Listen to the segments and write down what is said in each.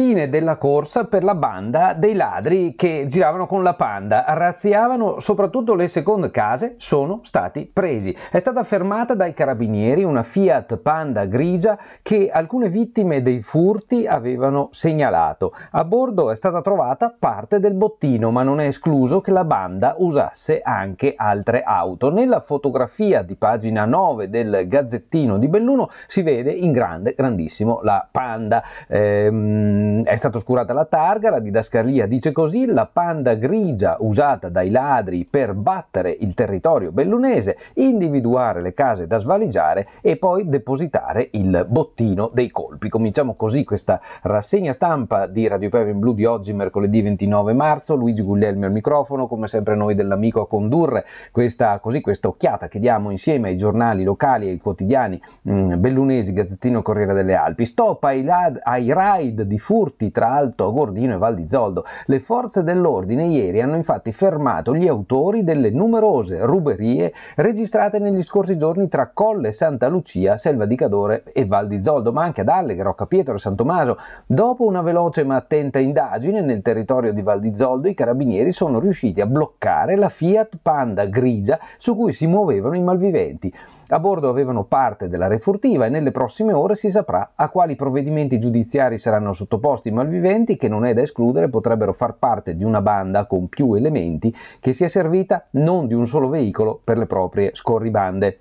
fine della corsa per la banda dei ladri che giravano con la panda, razziavano soprattutto le seconde case, sono stati presi. È stata fermata dai carabinieri una Fiat Panda grigia che alcune vittime dei furti avevano segnalato. A bordo è stata trovata parte del bottino, ma non è escluso che la banda usasse anche altre auto. Nella fotografia di pagina 9 del Gazzettino di Belluno si vede in grande, grandissimo la panda. Ehm, Ehm, è stata oscurata la targa, la didascalia dice così, la panda grigia usata dai ladri per battere il territorio bellunese, individuare le case da svaligiare e poi depositare il bottino dei colpi. Cominciamo così questa rassegna stampa di Radio Peve in Blu di oggi, mercoledì 29 marzo. Luigi Guglielmi al microfono, come sempre noi dell'amico a condurre questa, così, questa occhiata che diamo insieme ai giornali locali e ai quotidiani mh, mm, bellunesi, Gazzettino Corriere delle Alpi. Stop ai, lad- ai raid di fuoco furti tra Alto Gordino e Val di Zoldo. Le forze dell'ordine ieri hanno infatti fermato gli autori delle numerose ruberie registrate negli scorsi giorni tra Colle Santa Lucia, Selva di Cadore e Val di Zoldo, ma anche ad Allegro, Rocca Pietro e San Tommaso. Dopo una veloce ma attenta indagine nel territorio di Val di Zoldo, i carabinieri sono riusciti a bloccare la Fiat Panda grigia su cui si muovevano i malviventi. A bordo avevano parte della refurtiva e nelle prossime ore si saprà a quali provvedimenti giudiziari saranno sottoposti composti malviventi che non è da escludere potrebbero far parte di una banda con più elementi che si è servita non di un solo veicolo per le proprie scorribande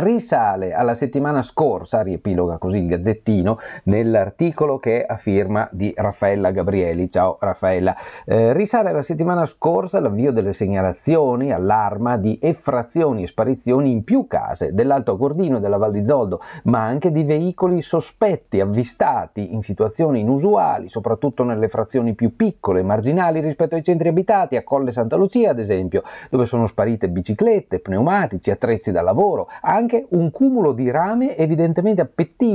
risale alla settimana scorsa, riepiloga così il gazzettino, nell'articolo che è a firma di Raffaella Gabrieli. Ciao Raffaella. Eh, risale alla settimana scorsa l'avvio delle segnalazioni all'arma di effrazioni e sparizioni in più case dell'Alto Cordino e della Val di Zoldo, ma anche di veicoli sospetti avvistati in situazioni inusuali, soprattutto nelle frazioni più piccole e marginali rispetto ai centri abitati, a Colle Santa Lucia ad esempio, dove sono sparite biciclette, pneumatici, attrezzi da lavoro, anche un cumulo di rame evidentemente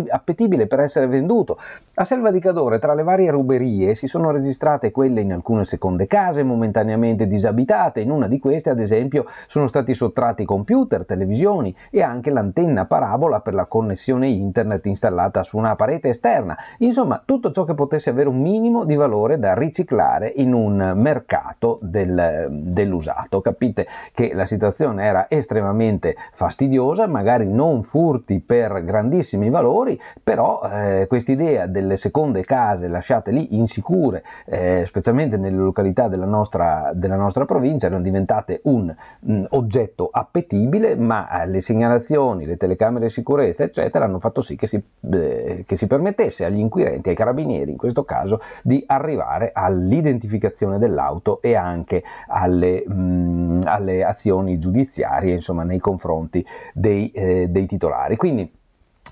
appetibile per essere venduto. A Selva di Cadore, tra le varie ruberie, si sono registrate quelle in alcune seconde case momentaneamente disabitate. In una di queste, ad esempio, sono stati sottratti computer, televisioni e anche l'antenna parabola per la connessione internet installata su una parete esterna. Insomma, tutto ciò che potesse avere un minimo di valore da riciclare in un mercato del, dell'usato. Capite che la situazione era estremamente fastidiosa, magari non furti per grandissimi valori, però eh, quest'idea delle seconde case lasciate lì insicure, eh, specialmente nelle località della nostra, della nostra provincia, erano diventate un mh, mm, oggetto appetibile, ma eh, le segnalazioni, le telecamere di sicurezza, eccetera, hanno fatto sì che si, eh, che si permettesse agli inquirenti, ai carabinieri in questo caso, di arrivare all'identificazione dell'auto e anche alle, mh, mm, alle azioni giudiziarie, insomma, nei confronti dei dei, eh, dei titolari. Quindi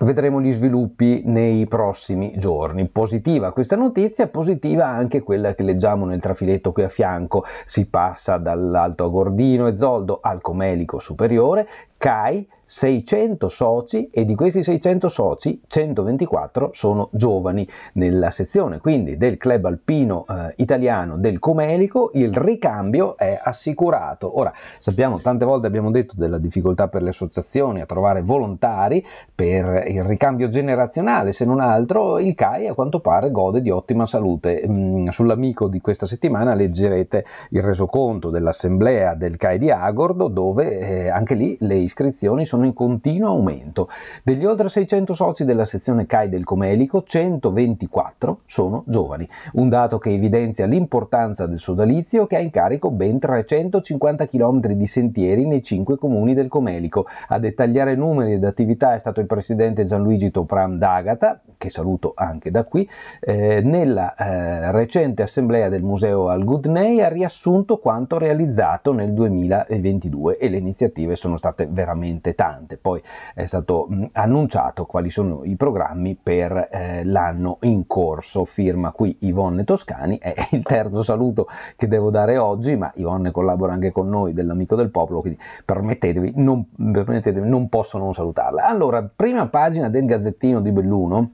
vedremo gli sviluppi nei prossimi giorni. Positiva questa notizia, positiva anche quella che leggiamo nel trafiletto qui a fianco. Si passa dall'Alto Agordino e Zoldo al Comelico Superiore CAI 600 soci e di questi 600 soci 124 sono giovani. Nella sezione quindi del club alpino eh, italiano del Comelico il ricambio è assicurato. Ora sappiamo tante volte abbiamo detto della difficoltà per le associazioni a trovare volontari per il ricambio generazionale, se non altro il CAI a quanto pare gode di ottima salute. Mm, sull'amico di questa settimana leggerete il resoconto dell'assemblea del CAI di Agordo dove eh, anche lì le iscrizioni iscrizioni sono in continuo aumento. Degli oltre 600 soci della sezione CAI del Comelico, 124 sono giovani, un dato che evidenzia l'importanza del sodalizio che ha in carico ben 350 km di sentieri nei 5 comuni del Comelico. A dettagliare numeri ed attività è stato il presidente Gianluigi Topran d'Agata, che saluto anche da qui, eh, nella eh, recente assemblea del museo al Goodney ha riassunto quanto realizzato nel 2022 e le iniziative sono state veramente tante. Poi è stato mm, annunciato quali sono i programmi per eh, l'anno in corso. Firma qui Ivonne Toscani, è il terzo saluto che devo dare oggi, ma Ivonne collabora anche con noi dell'Amico del Popolo, quindi permettetevi, non, permettetevi, non posso non salutarla. Allora, prima pagina del Gazzettino di Belluno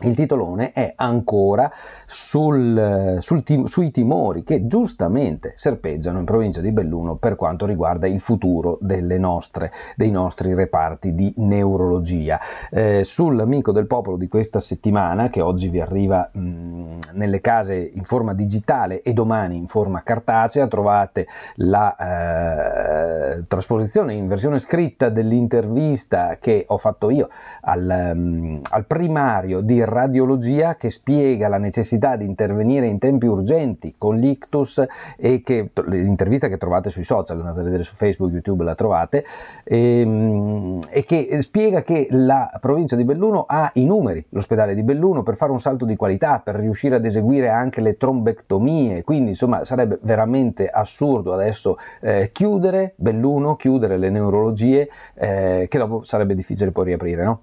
il titolone è ancora sul, sul tim- sui timori che giustamente serpeggiano in provincia di Belluno per quanto riguarda il futuro nostre, dei nostri reparti di neurologia. Eh, sull'amico del popolo di questa settimana, che oggi vi arriva mh, nelle case in forma digitale e domani in forma cartacea, trovate la eh, trasposizione in versione scritta dell'intervista che ho fatto io al, al primario di radiologia che spiega la necessità di intervenire in tempi urgenti con l'ictus e che l'intervista che trovate sui social, andate a vedere su Facebook, YouTube la trovate, e, ehm, e che spiega che la provincia di Belluno ha i numeri, l'ospedale di Belluno, per fare un salto di qualità, per riuscire ad eseguire anche le trombectomie, quindi insomma sarebbe veramente assurdo adesso eh, chiudere Belluno, chiudere le neurologie, eh, che dopo sarebbe difficile poi riaprire, no?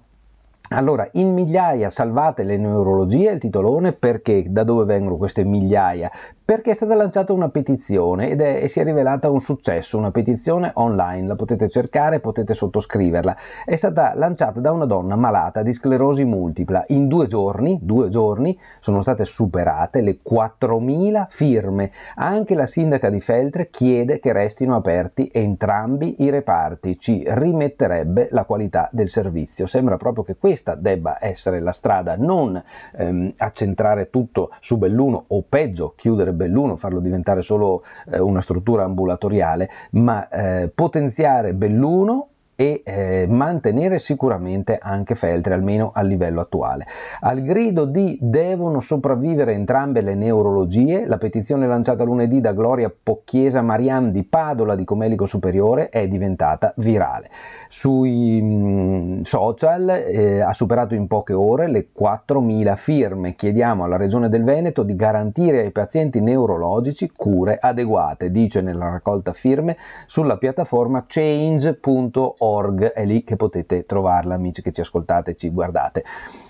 Allora, in migliaia salvate le neurologie il titolone perché? Da dove vengono queste migliaia? Perché è stata lanciata una petizione ed è, e si è rivelata un successo, una petizione online, la potete cercare, potete sottoscriverla. È stata lanciata da una donna malata di sclerosi multipla. In due giorni, due giorni sono state superate le 4.000 firme. Anche la sindaca di Feltre chiede che restino aperti entrambi i reparti, ci rimetterebbe la qualità del servizio. Sembra proprio che questa questa debba essere la strada, non ehm, accentrare tutto su Belluno o peggio chiudere Belluno, farlo diventare solo eh, una struttura ambulatoriale, ma eh, potenziare Belluno e eh, mantenere sicuramente anche Feltri, almeno a livello attuale. Al grido di devono sopravvivere entrambe le neurologie, la petizione lanciata lunedì da Gloria Pocchiesa Marian di Padola di Comelico Superiore è diventata virale. Sui mh, mm, social eh, ha superato in poche ore le 4.000 firme. Chiediamo alla Regione del Veneto di garantire ai pazienti neurologici cure adeguate, dice nella raccolta firme sulla piattaforma change.org org, è lì che potete trovarla, amici che ci ascoltate e ci guardate.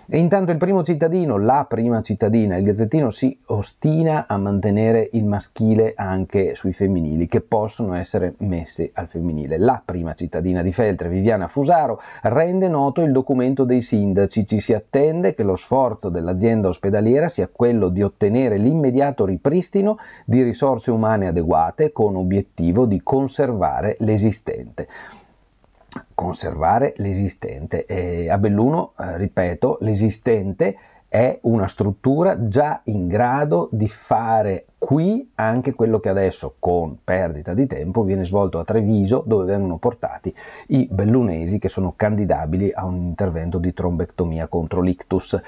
E intanto il primo cittadino, la prima cittadina, il Gazzettino si ostina a mantenere il maschile anche sui femminili, che possono essere messi al femminile. La prima cittadina di Feltre, Viviana Fusaro, rende noto il documento dei sindaci. Ci si attende che lo sforzo dell'azienda ospedaliera sia quello di ottenere l'immediato ripristino di risorse umane adeguate con obiettivo di conservare l'esistente conservare l'esistente. E a Belluno, eh, ripeto, l'esistente è una struttura già in grado di fare Qui anche quello che adesso con perdita di tempo viene svolto a Treviso dove vengono portati i bellunesi che sono candidabili a un intervento di trombectomia contro l'ictus.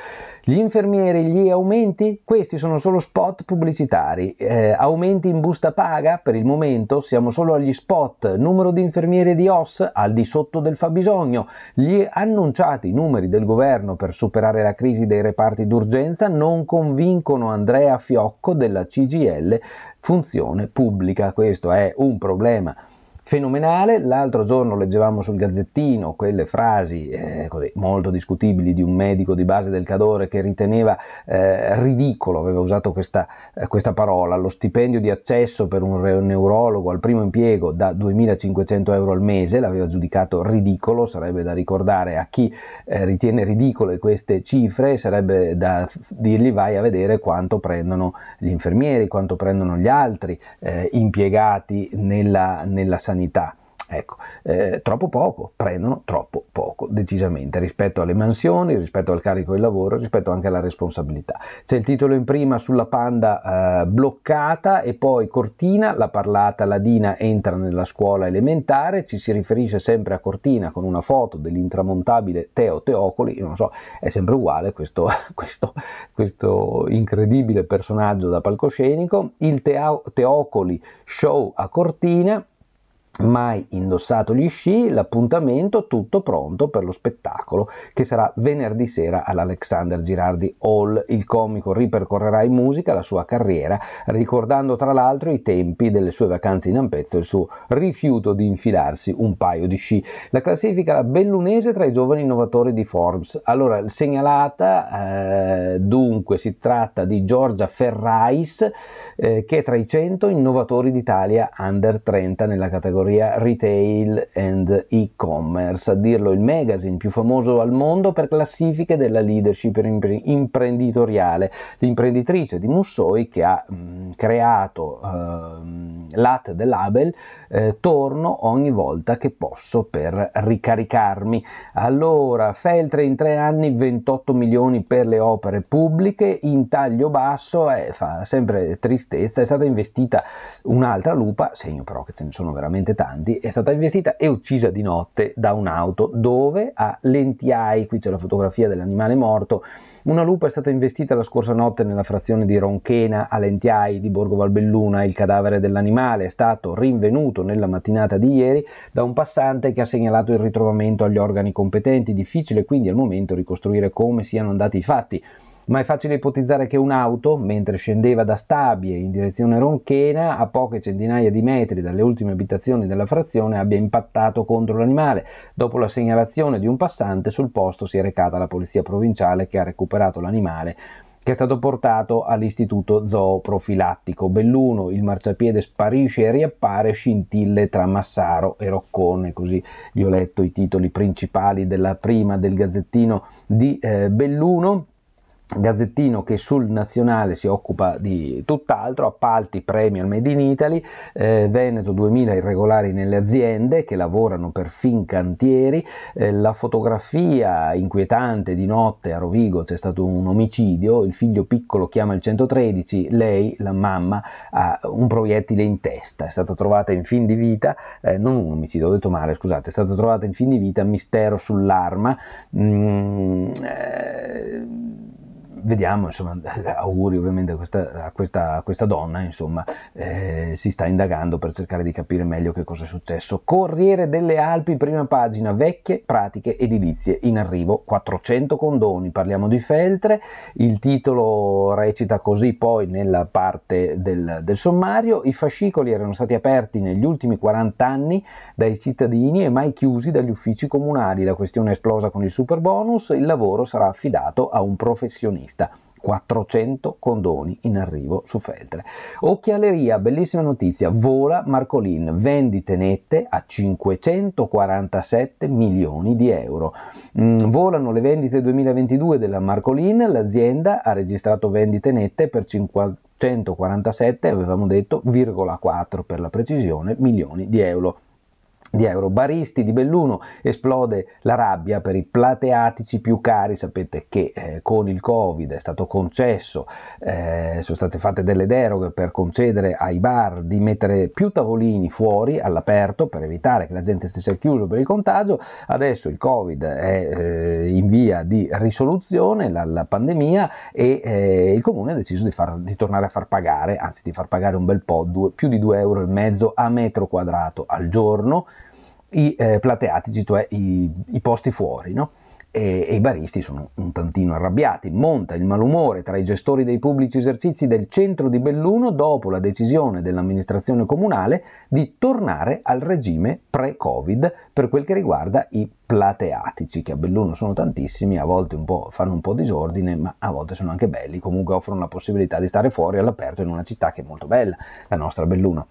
Gli infermieri, gli aumenti? Questi sono solo spot pubblicitari. Eh, aumenti in busta paga? Per il momento siamo solo agli spot. Numero di infermieri di OS al di sotto del fabbisogno. Gli annunciati numeri del governo per superare la crisi dei reparti d'urgenza non convincono Andrea Fiocco della CGI PL funzione pubblica. Questo è un problema fenomenale. L'altro giorno leggevamo sul Gazzettino quelle frasi eh, così, molto discutibili di un medico di base del Cadore che riteneva eh, ridicolo, aveva usato questa, eh, questa, parola, lo stipendio di accesso per un neurologo al primo impiego da 2.500 euro al mese, l'aveva giudicato ridicolo, sarebbe da ricordare a chi eh, ritiene ridicole queste cifre, sarebbe da dirgli vai a vedere quanto prendono gli infermieri, quanto prendono gli altri eh, impiegati nella, nella sanità sanità. Ecco, eh, troppo poco, prendono troppo poco, decisamente, rispetto alle mansioni, rispetto al carico di lavoro, rispetto anche alla responsabilità. C'è il titolo in prima sulla panda eh, bloccata e poi Cortina, la parlata ladina entra nella scuola elementare, ci si riferisce sempre a Cortina con una foto dell'intramontabile Teo Teocoli, non so, è sempre uguale questo, questo, questo incredibile personaggio da palcoscenico, il Teo, Teocoli show a Cortina mai indossato gli sci, l'appuntamento tutto pronto per lo spettacolo che sarà venerdì sera all'Alexander Girardi Hall. Il comico ripercorrerà in musica la sua carriera, ricordando tra l'altro i tempi delle sue vacanze in Ampezzo e il suo rifiuto di infilarsi un paio di sci. La classifica bellunese tra i giovani innovatori di Forbes. Allora, segnalata eh, dunque si tratta di Giorgia Ferrais eh, che è tra i 100 innovatori d'Italia under 30 nella categoria categoria retail and e-commerce, a dirlo il magazine più famoso al mondo per classifiche della leadership imprenditoriale. L'imprenditrice di Mussoi che ha mh, mm, creato eh, l'at del eh, torno ogni volta che posso per ricaricarmi. Allora, Feltre in tre anni 28 milioni per le opere pubbliche, in taglio basso eh, fa sempre tristezza, è stata investita un'altra lupa, segno però che ce ne sono veramente Tanti, è stata investita e uccisa di notte da un'auto dove a Lentiai, qui c'è la fotografia dell'animale morto, una lupa è stata investita la scorsa notte nella frazione di Ronchena a Lentiai di Borgo Valbelluna. Il cadavere dell'animale è stato rinvenuto nella mattinata di ieri da un passante che ha segnalato il ritrovamento agli organi competenti. Difficile quindi al momento ricostruire come siano andati i fatti ma è facile ipotizzare che un'auto, mentre scendeva da Stabie in direzione Ronchena, a poche centinaia di metri dalle ultime abitazioni della frazione, abbia impattato contro l'animale. Dopo la segnalazione di un passante, sul posto si è recata la polizia provinciale che ha recuperato l'animale che è stato portato all'istituto zooprofilattico. Belluno, il marciapiede sparisce e riappare, scintille tra Massaro e Roccone, così vi ho letto i titoli principali della prima del Gazzettino di eh, Belluno. Gazzettino che sul nazionale si occupa di tutt'altro, appalti, premi al Made in Italy, eh, Veneto 2000 irregolari nelle aziende che lavorano per Fincantieri, eh, la fotografia inquietante di notte a Rovigo c'è stato un omicidio, il figlio piccolo chiama il 113, lei, la mamma, ha un proiettile in testa, è stata trovata in fin di vita, eh, non un omicidio, ho detto male, scusate, è stata trovata in fin di vita, mistero sull'arma. Mm, eh, vediamo, insomma, auguri ovviamente a questa, a questa, a questa donna, insomma, eh, si sta indagando per cercare di capire meglio che cosa è successo. Corriere delle Alpi, prima pagina, vecchie pratiche edilizie in arrivo, 400 condoni, parliamo di feltre, il titolo recita così poi nella parte del, del sommario, i fascicoli erano stati aperti negli ultimi 40 anni dai cittadini e mai chiusi dagli uffici comunali, la questione è esplosa con il super bonus, il lavoro sarà affidato a un professionista vista. 400 condoni in arrivo su Feltre. Occhialeria, bellissima notizia, vola Marcolin, vendite nette a 547 milioni di euro. Mm, volano le vendite 2022 della Marcolin, l'azienda ha registrato vendite nette per 547, avevamo detto, 4 per la precisione, milioni di euro di euro. Baristi di Belluno esplode la rabbia per i plateatici più cari, sapete che eh, con il Covid è stato concesso, eh, sono state fatte delle deroghe per concedere ai bar di mettere più tavolini fuori all'aperto per evitare che la gente stesse chiuso per il contagio, adesso il Covid è eh, in via di risoluzione, la, la pandemia e eh, il comune ha deciso di, far, di, tornare a far pagare, anzi di far pagare un bel po', due, più di 2,5 euro e mezzo a metro quadrato al giorno i eh, plateatici, cioè i, i posti fuori, no? e, e i baristi sono un tantino arrabbiati. Monta il malumore tra i gestori dei pubblici esercizi del centro di Belluno dopo la decisione dell'amministrazione comunale di tornare al regime pre-Covid per quel che riguarda i plateatici, che a Belluno sono tantissimi, a volte un fanno un po' disordine, ma a volte sono anche belli, comunque offrono la possibilità di stare fuori all'aperto in una città che è molto bella, la nostra Belluno.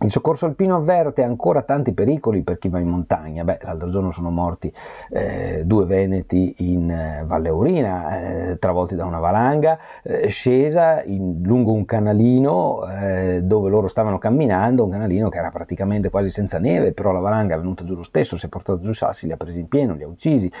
Il soccorso alpino avverte ancora tanti pericoli per chi va in montagna. Beh, l'altro giorno sono morti eh, due veneti in eh, Valle Urina, eh, travolti da una valanga eh, scesa in, lungo un canalino eh, dove loro stavano camminando, un canalino che era praticamente quasi senza neve, però la valanga è venuta giù lo stesso, si è portata giù i sassi, li ha presi in pieno, li ha uccisi.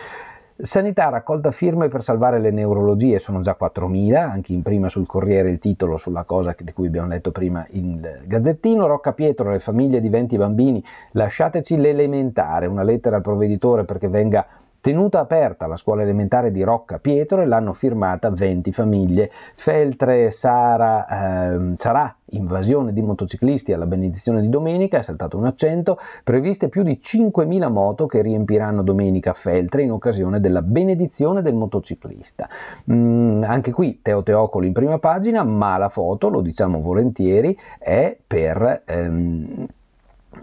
Sanità raccolta firme per salvare le neurologie, sono già 4.000, anche in prima sul Corriere il titolo sulla cosa di cui abbiamo letto prima il Gazzettino, Rocca Pietro, le famiglie di 20 bambini, lasciateci l'elementare, una lettera al provveditore perché venga Tenuta aperta la scuola elementare di Rocca Pietro e l'hanno firmata 20 famiglie. Feltre Sara, eh, sarà invasione di motociclisti alla benedizione di domenica, è saltato un accento, previste più di 5.000 moto che riempiranno domenica Feltre in occasione della benedizione del motociclista. Mm, anche qui Teo Teocoli in prima pagina, ma la foto, lo diciamo volentieri, è per ehm,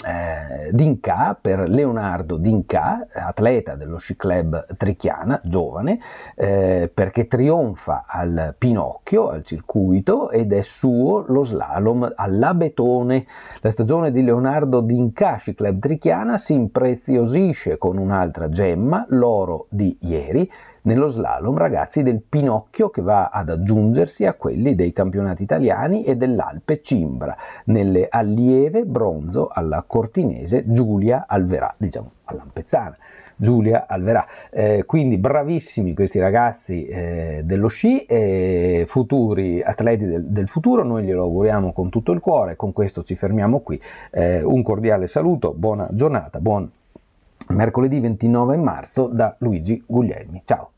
eh, Dinca per Leonardo Dinca, atleta dello sci club Trichiana, giovane, eh, perché trionfa al Pinocchio, al circuito, ed è suo lo slalom all'Abetone. La stagione di Leonardo Dinca, sci club Trichiana, si impreziosisce con un'altra gemma, l'oro di ieri, nello slalom ragazzi del Pinocchio che va ad aggiungersi a quelli dei campionati italiani e dell'Alpe Cimbra, nelle allieve bronzo alla cortinese Giulia Alverà, diciamo all'Ampezzana. Giulia Alverà. Eh, quindi bravissimi questi ragazzi eh, dello sci, eh, futuri atleti del, del, futuro, noi glielo auguriamo con tutto il cuore, con questo ci fermiamo qui. Eh, un cordiale saluto, buona giornata, buon mercoledì 29 marzo da Luigi Guglielmi. Ciao!